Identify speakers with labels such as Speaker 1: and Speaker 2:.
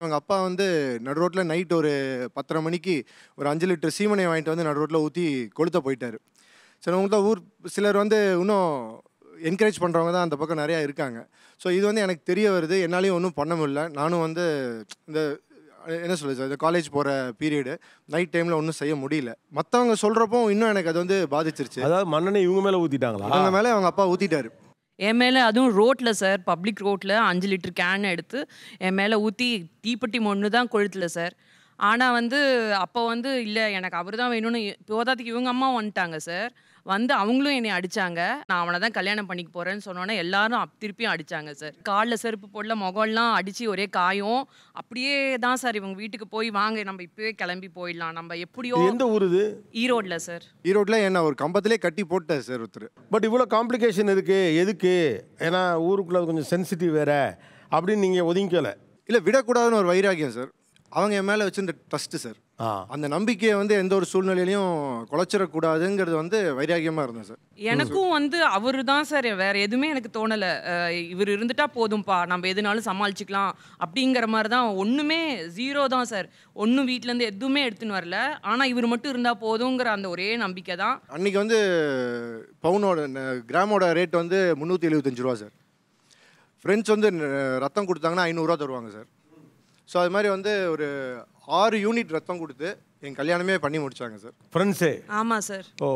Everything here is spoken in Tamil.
Speaker 1: அவங்க அப்பா வந்து நடு ரோட்டில் நைட் ஒரு பத்தரை மணிக்கு ஒரு அஞ்சு லிட்டர் சீமனை வாங்கிட்டு வந்து நடு ரோட்டில் ஊற்றி கொளுத்த போயிட்டாரு சில உங்கள்தான் ஊர் சிலர் வந்து இன்னும் என்கரேஜ் பண்ணுறவங்க தான் அந்த பக்கம் நிறையா இருக்காங்க ஸோ இது வந்து எனக்கு தெரிய வருது என்னாலையும் ஒன்றும் பண்ண முடியல நானும் வந்து இந்த என்ன சொல்லுது சார் இந்த காலேஜ் போகிற பீரியடு நைட் டைமில் ஒன்றும் செய்ய முடியல மற்றவங்க சொல்கிறப்போ இன்னும் எனக்கு அது வந்து பாதிச்சிருச்சு அதாவது மண்ணனை இவங்க மேலே ஊற்றிட்டாங்களா அவங்க மேலே அவங்க அப்பா ஊற்றிட்டாரு
Speaker 2: என் மேலே அதுவும் ரோட்டில் சார் பப்ளிக் ரோட்டில் அஞ்சு லிட்டர் கேன் எடுத்து என் மேலே ஊற்றி தீப்பெட்டி மொன்று தான் கொளுத்தில் சார் ஆனால் வந்து அப்போ வந்து இல்லை எனக்கு அவர் தான் வேணும்னு போதாத்துக்கு இவங்க அம்மா வந்துட்டாங்க சார் வந்து அவங்களும் என்னை அடித்தாங்க நான் அவனை தான் கல்யாணம் பண்ணிக்க போகிறேன்னு சொன்னோன்னே எல்லாரும் திருப்பியும் அடித்தாங்க சார் காலில் செருப்பு போடல முகம்லாம் அடித்து ஒரே காயம் அப்படியே தான் சார் இவங்க வீட்டுக்கு போய் வாங்க நம்ம இப்போவே கிளம்பி போயிடலாம் நம்ம எப்படியோ எந்த ஊர் இது ஈரோடில் சார்
Speaker 1: ஈரோட்டில் என்ன ஒரு கம்பத்திலே கட்டி போட்டேன் சார் ஒருத்தர் பட் இவ்வளோ காம்ப்ளிகேஷன் இருக்குது எதுக்கு ஏன்னா ஊருக்குள்ளே கொஞ்சம் சென்சிட்டிவ் வேறு அப்படின்னு நீங்கள் ஒதுங்கிக்கலை இல்லை விடக்கூடாதுன்னு ஒரு வைராகியம் சார் அவங்க என் மேலே வச்சிருந்த ட்ரஸ்ட்டு சார் அந்த நம்பிக்கையை வந்து எந்த ஒரு சூழ்நிலையிலையும் குலைச்சிடக்கூடாதுங்கிறது வந்து வைராகியமாக இருந்தேன் சார் எனக்கும்
Speaker 2: வந்து அவரு தான் சார் வேற எதுவுமே எனக்கு தோணலை இவர் இருந்துட்டா போதும்ப்பா நம்ம எதுனாலும் சமாளிச்சுக்கலாம் அப்படிங்கிற மாதிரி தான் ஒன்றுமே ஜீரோ தான் சார் ஒன்றும் வீட்டிலேருந்து எதுவுமே எடுத்துன்னு வரல ஆனால் இவர் மட்டும் இருந்தால் போதுங்கிற அந்த ஒரே நம்பிக்கை தான்
Speaker 1: அன்றைக்கி வந்து பவுனோட கிராமோட ரேட் வந்து முந்நூற்றி எழுபத்தஞ்சு ரூபா சார் ஃப்ரெண்ட்ஸ் வந்து ரத்தம் கொடுத்தாங்கன்னா ஐநூறுரூவா தருவாங்க சார் ஸோ அது மாதிரி வந்து ஒரு ஆறு யூனிட் ரத்தம் கொடுத்து என் கல்யாணமே பண்ணி முடிச்சாங்க சார் ஃப்ரெண்ட்ஸே ஆமாம் சார் ஓ